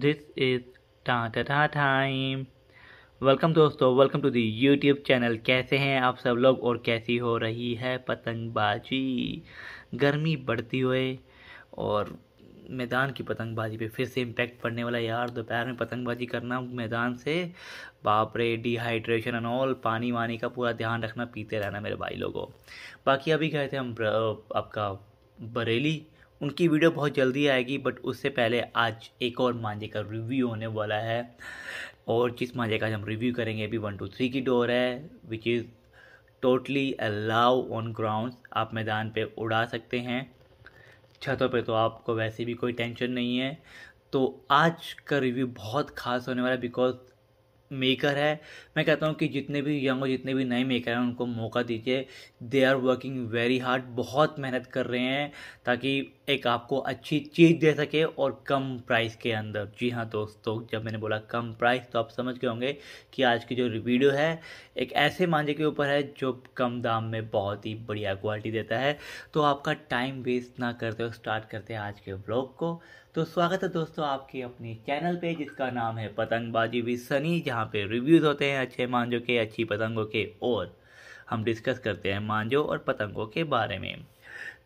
this is Tata time welcome दोस्तों welcome to the YouTube channel कैसे हैं आप सब लोग और कैसी हो रही है पतंगबाजी गर्मी बढ़ती हुए और मैदान की पतंगबाजी पे फिर से इम्पैक्ट पड़ने वाला यार दोपहर में पतंगबाजी करना मैदान से बाप रे डिहाइड्रेशन एंड ऑल पानी वानी का पूरा ध्यान रखना पीते रहना मेरे भाई लोगों बाकी अभी गए थे हम आपका बरेली उनकी वीडियो बहुत जल्दी आएगी बट उससे पहले आज एक और मांझे का रिव्यू होने वाला है और जिस मांझे का हम रिव्यू करेंगे अभी वन टू थ्री की डोर है which is totally allow on ground आप मैदान पे उड़ा सकते हैं छतों पे तो आपको वैसे भी कोई टेंशन नहीं है तो आज का रिव्यू बहुत खास होने वाला है बिकॉज मेकर है मैं कहता हूँ कि जितने भी यंग और जितने भी नए मेकर हैं उनको मौका दीजिए they are working very hard बहुत मेहनत कर रहे हैं ताकि एक आपको अच्छी चीज़ दे सके और कम प्राइस के अंदर जी हाँ दोस्तों जब मैंने बोला कम प्राइस तो आप समझ गए होंगे कि आज की जो वीडियो है एक ऐसे मांझे के ऊपर है जो कम दाम में बहुत ही बढ़िया क्वालिटी देता है तो आपका टाइम वेस्ट ना करते हो स्टार्ट करते हैं आज के ब्लॉग को तो स्वागत है दोस्तों आपके अपने चैनल पे जिसका नाम है पतंगबाजी विद सनी जहाँ पे रिव्यूज़ होते हैं अच्छे मांझों के अच्छी पतंगों के और हम डिस्कस करते हैं मांझो और पतंगों के बारे में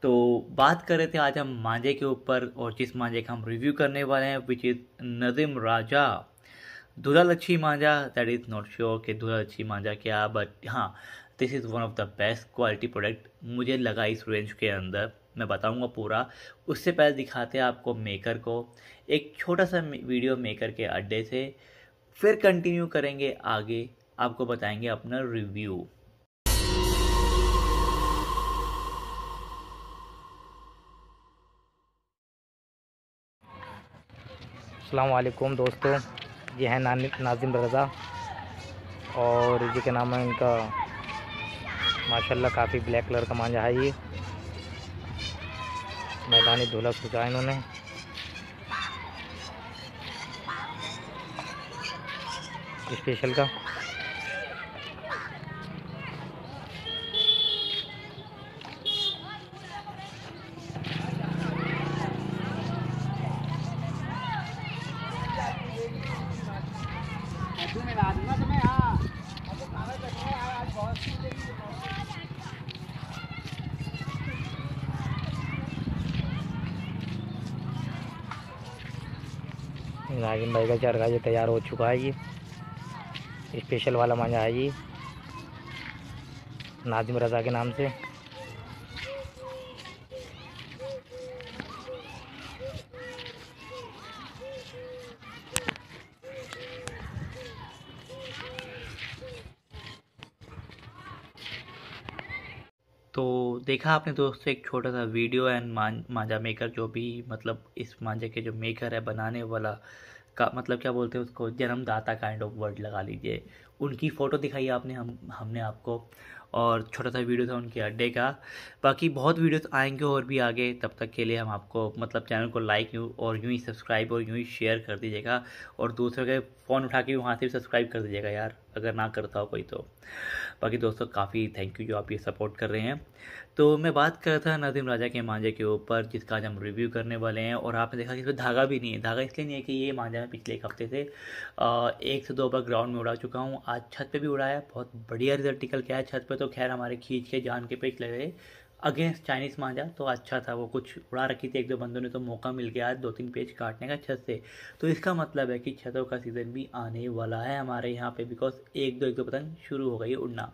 तो बात कर रहे थे आज हम मांझे के ऊपर और जिस मांझे का हम रिव्यू करने वाले हैं विच इज़ नदिम राजा दुरालक्षी मांझा दैट इज़ नॉट श्योर कि दुरालक्षी मांझा क्या बट हाँ this is one of the best quality product मुझे लगा इस रेंज के अंदर मैं बताऊंगा पूरा उससे पहले दिखाते हैं आपको मेकर को एक छोटा सा वीडियो मेकर के अड्डे से फिर कंटिन्यू करेंगे आगे आपको बताएंगे अपना रिव्यू अलमैकम दोस्तों ये है ना, नाजिम रज़ा और ये क्या नाम है इनका माशाल्लाह काफ़ी ब्लैक कलर का मांझा है ये पानी धुला फुका इन्होंने स्पेशल का नाजिम भाई का चरखा ये तैयार हो चुका है ये स्पेशल वाला मांझा है ये नाजिम रज़ा के नाम से तो देखा आपने दोस्तों एक छोटा सा वीडियो एंड मांझा मेकर जो भी मतलब इस मांझे के जो मेकर है बनाने वाला का मतलब क्या बोलते हैं उसको जन्मदाता काइंड ऑफ वर्ड लगा लीजिए उनकी फ़ोटो दिखाई आपने हम हमने आपको और छोटा सा वीडियो था उनके अड्डे का बाकी बहुत वीडियोस आएंगे और भी आगे तब तक के लिए हम आपको मतलब चैनल को लाइक यूँ और यूँ ही सब्सक्राइब और यूँ ही शेयर कर दीजिएगा और दूसरे के फ़ोन उठा के वहाँ से भी सब्सक्राइब कर दीजिएगा यार अगर ना करता हो कोई तो बाकी दोस्तों काफ़ी थैंक यू जो आप ये सपोर्ट कर रहे हैं तो मैं बात कर रहा था नदीम राजा के मांझे के ऊपर जिसका आज हम रिव्यू करने वाले हैं और आपने देखा कि इसमें धागा भी नहीं है धागा इसलिए नहीं है कि ये मांझा मैं पिछले एक हफ्ते से एक से दो बार ग्राउंड में उड़ा चुका हूँ आज छत पर भी उड़ाया बहुत बढ़िया रिजल्ट निकल के आया छत पर तो खैर हमारे खींच के जान के पेच लग रहे अगेंस्ट चाइनीज़ मांझा तो अच्छा था वो कुछ उड़ा रखी थी एक दो बंदों ने तो मौका मिल गया दो तीन पेज काटने का छत से तो इसका मतलब है कि छतों का सीज़न भी आने वाला है हमारे यहाँ पे बिकॉज एक दो एक दो पतंग शुरू हो गई उड़ना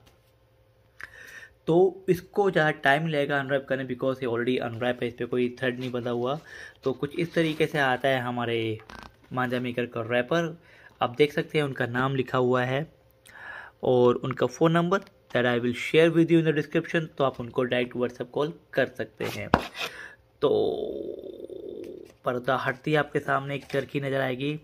तो इसको ज़्यादा टाइम लगेगा अनरैप करने बिकॉज ये ऑलरेडी अनरैप है इस पर कोई थ्रेड नहीं बदला हुआ तो कुछ इस तरीके से आता है हमारे मांझा मेकर का रैपर आप देख सकते हैं उनका नाम लिखा हुआ है और उनका phone number that I will share with you in the description तो आप उनको डायरेक्ट व्हाट्सअप कॉल कर सकते हैं तो पर्दा हटती आपके सामने एक चरखी नज़र आएगी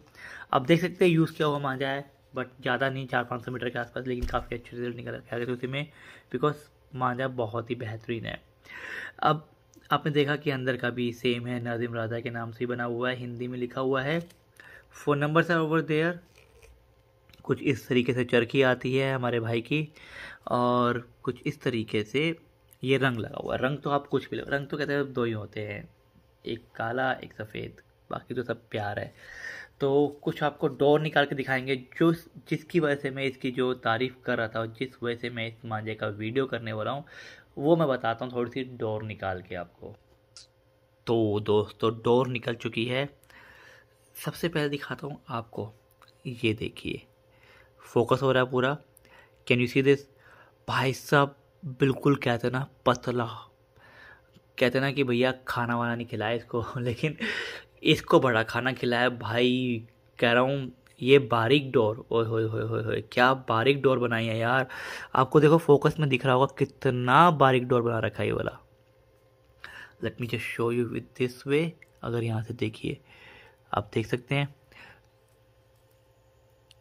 अब देख सकते हैं यूज़ किया हुआ मांझा है बट ज़्यादा नहीं चार पाँच सौ मीटर के आसपास लेकिन काफ़ी अच्छे रिजल्ट निकल के आ गए थे उसी में बिकॉज मांझा बहुत ही बेहतरीन है अब आपने देखा कि अंदर का भी सेम है नाजिम राजा के नाम से ही बना हुआ है हिंदी में लिखा हुआ है phone number are over there कुछ इस तरीके से चरखी आती है हमारे भाई की और कुछ इस तरीके से ये रंग लगा हुआ है रंग तो आप कुछ भी लगा रंग तो कहते हैं दो ही होते हैं एक काला एक सफ़ेद बाकी तो सब प्यार है तो कुछ आपको डोर निकाल के दिखाएंगे जो जिसकी वजह से मैं इसकी जो तारीफ़ कर रहा था और जिस वजह से मैं इस मांझे का वीडियो करने वाला हूँ वो मैं बताता हूँ थोड़ी सी डोर निकाल के आपको तो दोस्तों डोर निकल चुकी है सबसे पहले दिखाता हूँ आपको ये देखिए फोकस हो रहा है पूरा कैन यू सी दिस भाई साहब बिल्कुल कहते ना पतला कहते ना कि भैया खाना वाना नहीं खिलाया इसको लेकिन इसको बड़ा खाना खिलाया भाई कह रहा हूँ ये बारीक डोर ओए हो क्या बारीक डोर बनाई है यार आपको देखो फोकस में दिख रहा होगा कितना बारीक डोर बना रखा है ये वाला let me just show you with this way अगर यहाँ से देखिए आप देख सकते हैं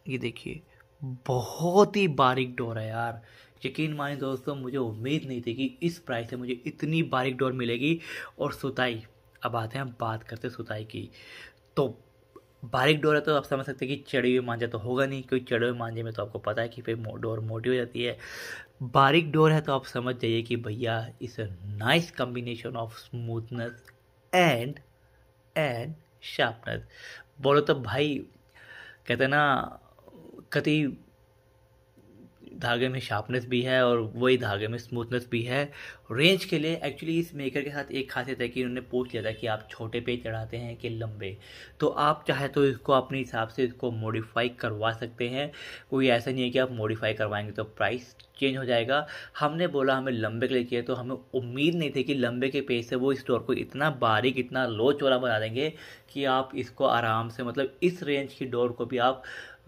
ये देखिए बहुत ही बारीक डोर है यार यकीन माने दोस्तों मुझे उम्मीद नहीं थी कि इस प्राइस से मुझे इतनी बारीक डोर मिलेगी और सुताई अब आते हैं बात करते सुताई की तो बारीक डोर है तो आप समझ सकते हैं कि चढ़े हुए मांझा तो होगा नहीं क्योंकि चढ़े हुए मांझे में तो आपको पता है कि फिर डोर मोटी हो जाती है बारीक डोर है तो आप समझ जाइए कि भैया इस nice combination of smoothness and and sharpness बोलो तो भाई कहते ना कतई धागे में शार्पनेस भी है और वही धागे में स्मूथनेस भी है रेंज के लिए एक्चुअली इस मेकर के साथ एक खासियत है कि उन्होंने पूछ लिया था कि आप छोटे पे चढ़ाते हैं कि लंबे तो आप चाहे तो इसको अपने हिसाब से इसको मॉडिफाई करवा सकते हैं कोई ऐसा नहीं है कि आप मॉडिफाई करवाएंगे तो प्राइस चेंज हो जाएगा हमने बोला हमें लंबे के लिए किया तो हमें उम्मीद नहीं थी कि लंबे के पेज से वो इस डोर को इतना बारीक इतना लोच वाला बना देंगे कि आप इसको आराम से मतलब इस रेंज की डोर को भी आप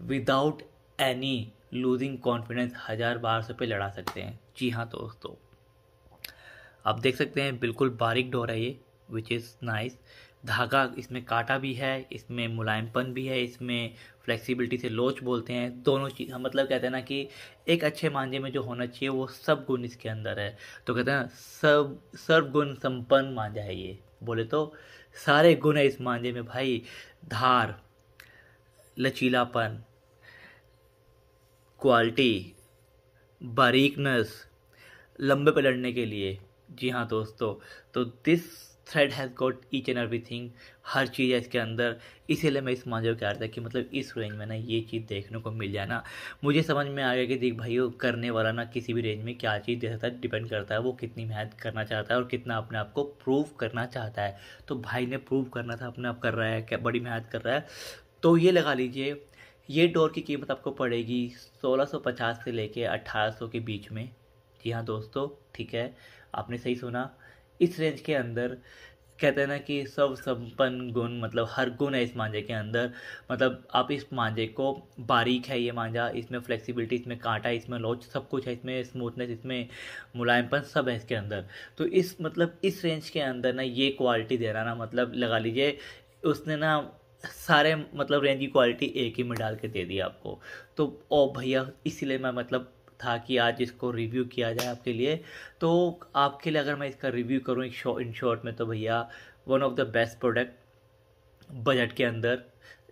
विदाउट एनी लूजिंग कॉन्फिडेंस हज़ार बार सौ पे लड़ा सकते हैं जी हाँ दोस्तों आप देख सकते हैं बिल्कुल बारीक डोर है ये विच इज़ नाइस धागा इसमें काटा भी है इसमें मुलायमपन भी है इसमें फ्लेक्सिबिलिटी से लोच बोलते हैं दोनों चीज़ हम मतलब कहते हैं ना कि एक अच्छे मांझे में जो होना चाहिए वो सब गुण इसके अंदर है तो कहते हैं सब गुण संपन्न मांझा है ये बोले तो सारे गुण है इस मांझे में भाई धार लचीलापन क्वालिटी बारीकनेस लंबे पलटने लड़ने के लिए जी हाँ दोस्तों तो this thread has got each and everything हर चीज़ है इसके अंदर इसीलिए मैं इस मांझे को कह रहा था कि मतलब इस रेंज में ना ये चीज़ देखने को मिल जाए ना मुझे समझ में आ गया कि देख भाई वो करने वाला ना किसी भी रेंज में क्या चीज़ दे सकता है डिपेंड करता है वो कितनी मेहनत करना चाहता है और कितना अपने आप को प्रूव करना चाहता है तो भाई ने प्रूव करना था अपने आप कर रहा है क्या बड़ी मेहनत कर रहा है तो ये लगा लीजिए ये डोर की कीमत आपको पड़ेगी 1650 से लेके 1800 के बीच में जी हाँ दोस्तों ठीक है आपने सही सुना इस रेंज के अंदर कहते हैं ना कि सब संपन्न गुण मतलब हर गुण है इस मांझे के अंदर मतलब आप इस मांझे को बारीक है ये मांझा इसमें फ्लेक्सिबिलिटी इसमें कांटा इसमें लोच सब कुछ है इसमें स्मूथनेस इसमें मुलायमपन सब है इसके अंदर तो इस मतलब इस रेंज के अंदर ना ये क्वालिटी देना ना मतलब लगा लीजिए उसने ना सारे मतलब रेंज की क्वालिटी एक ही में डाल के दे दी आपको तो ओ भैया इसीलिए मैं मतलब था कि आज इसको रिव्यू किया जाए आपके लिए तो आपके लिए अगर मैं इसका रिव्यू करूँ एक इन शॉर्ट में तो भैया one of the best product budget के अंदर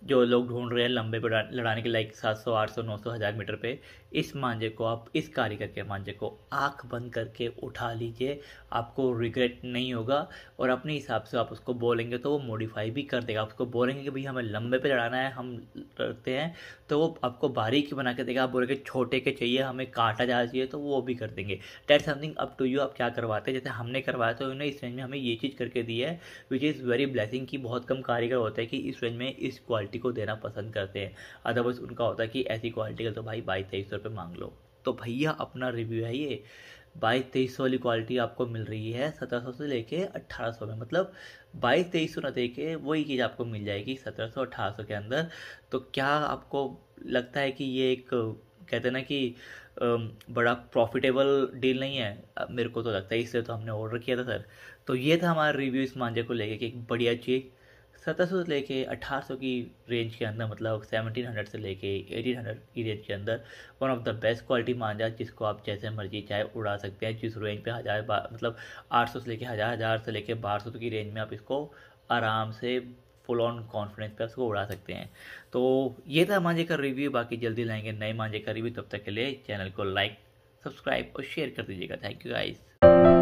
जो लोग ढूंढ रहे हैं लंबे पे लड़ाने के लाइक सात सौ आठ सौ नौ सौ हज़ार मीटर पे इस मांझे को आप इस कारीगर के मांझे को आंख बंद करके उठा लीजिए आपको रिग्रेट नहीं होगा और अपने हिसाब से आप उसको बोलेंगे तो वो मॉडिफाई भी कर देगा उसको बोलेंगे कि भाई हमें लंबे पे चढ़ाना है हम रखते हैं तो वो आपको बारीक ही बना के देगा आप बोलेंगे छोटे के चाहिए हमें कांटा जाना चाहिए तो वो भी कर देंगे date something up to you आप क्या करवाते हैं जैसे हमने करवाया तो उन्होंने इस रेंज में हमें ये चीज़ करके दी है विच इज़ वेरी ब्लेसिंग कि बहुत कम कारीगर होता है कि इस रेंज में इस क्वालिटी को देना पसंद करते हैं अदरवाइज़ उनका होता है कि ऐसी क्वालिटी का तो भाई बाईस तेईस सौ पे मांग लो तो भैया अपना रिव्यू है ये बाईस तेईस सौ वाली क्वालिटी आपको मिल रही है सत्रह सौ से लेके अट्ठारह सौ में मतलब बाईस तेईस सौ ना दे के वही चीज़ आपको मिल जाएगी सत्रह सौ अट्ठारह सौ के अंदर तो क्या आपको लगता है कि ये एक कहते हैं ना कि बड़ा प्रॉफिटेबल डील नहीं है मेरे को तो लगता है इसलिए तो हमने ऑर्डर किया था सर तो ये था हमारा रिव्यू इस मांझे को लेके कि एक बढ़िया चीज़ सत्रह से लेके सौ की रेंज के अंदर मतलब 1700 से लेके 1800 की रेंज के अंदर one of the best quality मान जाए जिसको आप जैसे मर्जी चाहे उड़ा सकते हैं जिस रेंज पे हज़ार मतलब 800 से लेके हज़ार हज़ार से लेके सौ की रेंज में आप इसको आराम से फुल ऑन कॉन्फिडेंस पे उसको उड़ा सकते हैं तो ये था मांझे का रिव्यू बाकी जल्दी लाएंगे नए मांझे का रिव्यू तब तक के लिए चैनल को लाइक सब्सक्राइब और शेयर कर दीजिएगा थैंक यू गाइज